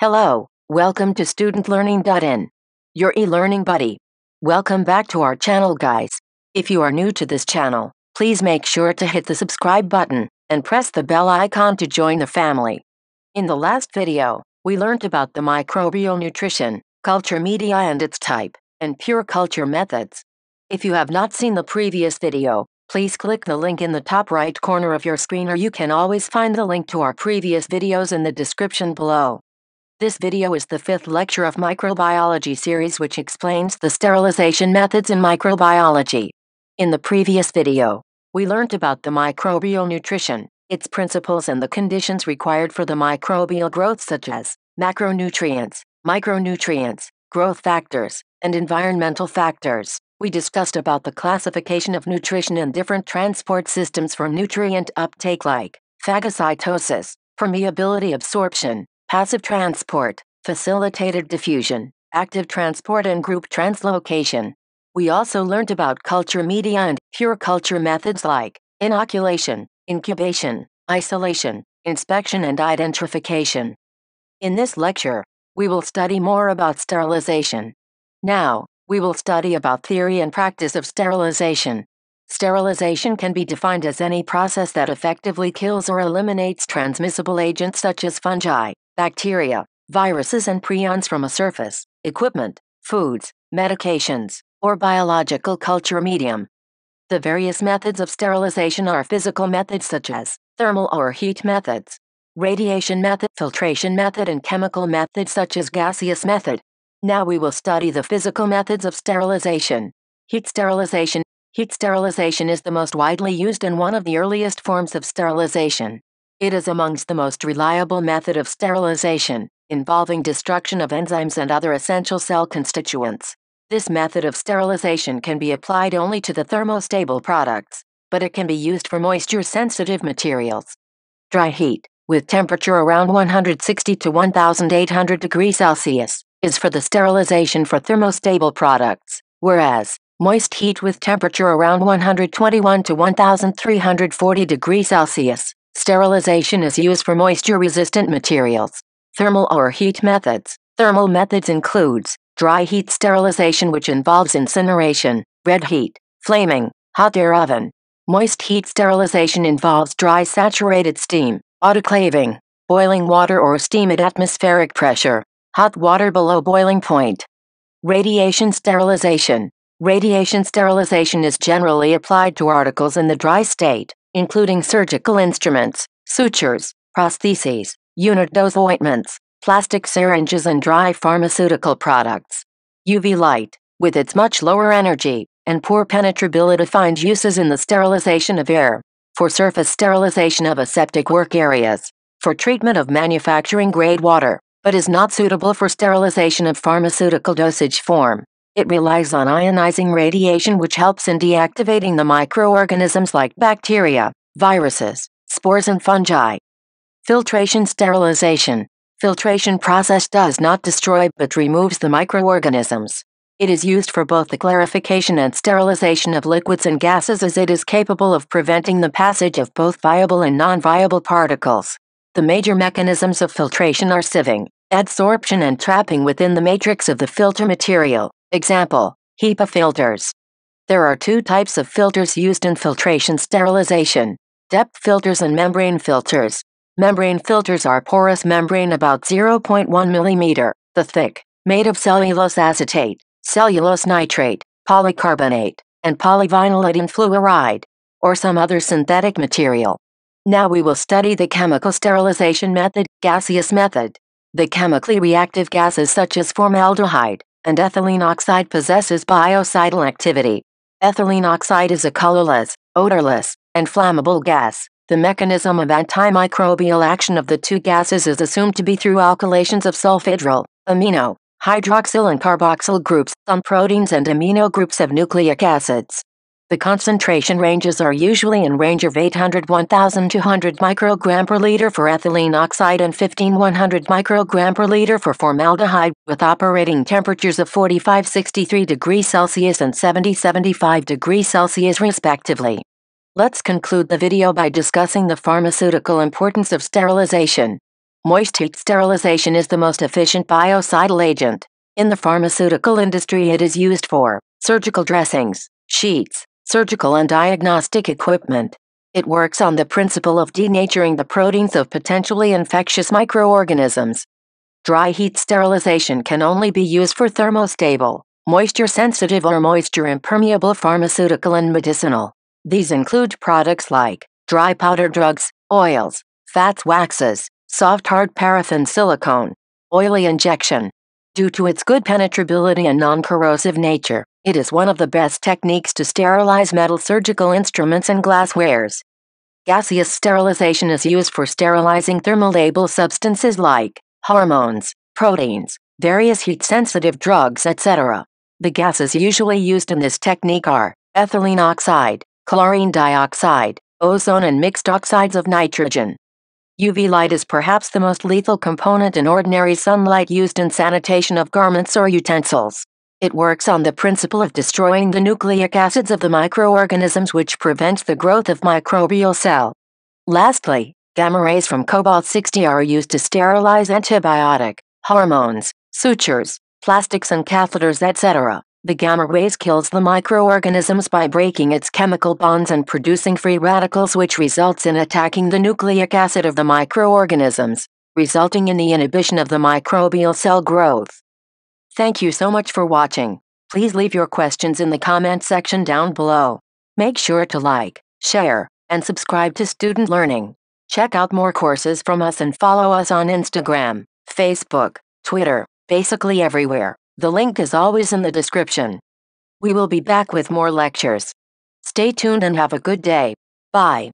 Hello, welcome to studentlearning.in, your e-learning buddy. Welcome back to our channel, guys. If you are new to this channel, please make sure to hit the subscribe button and press the bell icon to join the family. In the last video, we learned about the microbial nutrition, culture media and its type, and pure culture methods. If you have not seen the previous video, please click the link in the top right corner of your screen or you can always find the link to our previous videos in the description below. This video is the fifth lecture of microbiology series which explains the sterilization methods in microbiology. In the previous video, we learned about the microbial nutrition, its principles and the conditions required for the microbial growth such as macronutrients, micronutrients, growth factors, and environmental factors. We discussed about the classification of nutrition in different transport systems for nutrient uptake like phagocytosis, permeability absorption, passive transport, facilitated diffusion, active transport, and group translocation. We also learned about culture media and pure culture methods like inoculation, incubation, isolation, inspection, and identification. In this lecture, we will study more about sterilization. Now, we will study about theory and practice of sterilization. Sterilization can be defined as any process that effectively kills or eliminates transmissible agents such as fungi, bacteria, viruses, and prions from a surface, equipment, foods, medications, or biological culture medium. The various methods of sterilization are physical methods such as thermal or heat methods, radiation method, filtration method, and chemical methods such as gaseous method. Now we will study the physical methods of sterilization. Heat sterilization. Heat sterilization is the most widely used and one of the earliest forms of sterilization. It is amongst the most reliable method of sterilization, involving destruction of enzymes and other essential cell constituents. This method of sterilization can be applied only to the thermostable products, but it can be used for moisture-sensitive materials. Dry heat, with temperature around 160 to 1800 degrees Celsius, is for the sterilization for thermostable products, whereas moist heat with temperature around 121 to 1340 degrees Celsius Sterilization is used for moisture-resistant materials. Thermal or heat methods. Thermal methods includes dry heat sterilization which involves incineration, red heat, flaming, hot air oven. Moist heat sterilization involves dry saturated steam, autoclaving, boiling water or steam at atmospheric pressure, hot water below boiling point. Radiation sterilization. Radiation sterilization is generally applied to articles in the dry state, including surgical instruments, sutures, prostheses, dose ointments, plastic syringes, and dry pharmaceutical products. UV light, with its much lower energy and poor penetrability, finds uses in the sterilization of air, for surface sterilization of aseptic work areas, for treatment of manufacturing grade water, but is not suitable for sterilization of pharmaceutical dosage form. It relies on ionizing radiation, which helps in deactivating the microorganisms like bacteria, viruses, spores, and fungi. Filtration sterilization. Filtration process does not destroy but removes the microorganisms. It is used for both the clarification and sterilization of liquids and gases as it is capable of preventing the passage of both viable and non-viable particles. The major mechanisms of filtration are sieving, adsorption and trapping within the matrix of the filter material. Example, HEPA filters. There are two types of filters used in filtration sterilization depth filters and membrane filters. Membrane filters are porous membrane about 0.1 mm, the thick, made of cellulose acetate, cellulose nitrate, polycarbonate, and polyvinyl fluoride, or some other synthetic material. Now we will study the chemical sterilization method, gaseous method. The chemically reactive gases such as formaldehyde, and ethylene oxide possesses biocidal activity. Ethylene oxide is a colorless, odorless, and flammable gas. The mechanism of antimicrobial action of the two gases is assumed to be through alkylations of sulfhydryl, amino, hydroxyl and carboxyl groups on proteins and amino groups of nucleic acids. The concentration ranges are usually in range of 800-1200 microgram per liter for ethylene oxide and 15100 microgram per liter for formaldehyde, with operating temperatures of 45-63 degrees Celsius and 70-75 degrees Celsius respectively. Let's conclude the video by discussing the pharmaceutical importance of sterilization. Moist heat sterilization is the most efficient biocidal agent. In the pharmaceutical industry it is used for surgical dressings, sheets, surgical and diagnostic equipment. It works on the principle of denaturing the proteins of potentially infectious microorganisms. Dry heat sterilization can only be used for thermostable, moisture sensitive, or moisture impermeable pharmaceutical and medicinal. These include products like dry powder drugs, oils, fats, waxes, soft hard paraffin silicone, oily injection, Due to its good penetrability and non corrosive nature, it is one of the best techniques to sterilize metal surgical instruments and glasswares. Gaseous sterilization is used for sterilizing thermalable substances like hormones, proteins, various heat sensitive drugs, etc. The gases usually used in this technique are ethylene oxide, chlorine dioxide, ozone, and mixed oxides of nitrogen. UV light is perhaps the most lethal component in ordinary sunlight used in sanitation of garments or utensils. It works on the principle of destroying the nucleic acids of the microorganisms which prevent the growth of microbial cell. Lastly, gamma rays from cobalt-60 are used to sterilize antibiotic, hormones, sutures, plastics and catheters, etc. The gamma rays kills the microorganisms by breaking its chemical bonds and producing free radicals which results in attacking the nucleic acid of the microorganisms, resulting in the inhibition of the microbial cell growth. Thank you so much for watching. Please leave your questions in the comment section down below. Make sure to like, share, and subscribe to Student Learning. Check out more courses from us and follow us on Instagram, Facebook, Twitter, basically everywhere. The link is always in the description. We will be back with more lectures. Stay tuned and have a good day. Bye.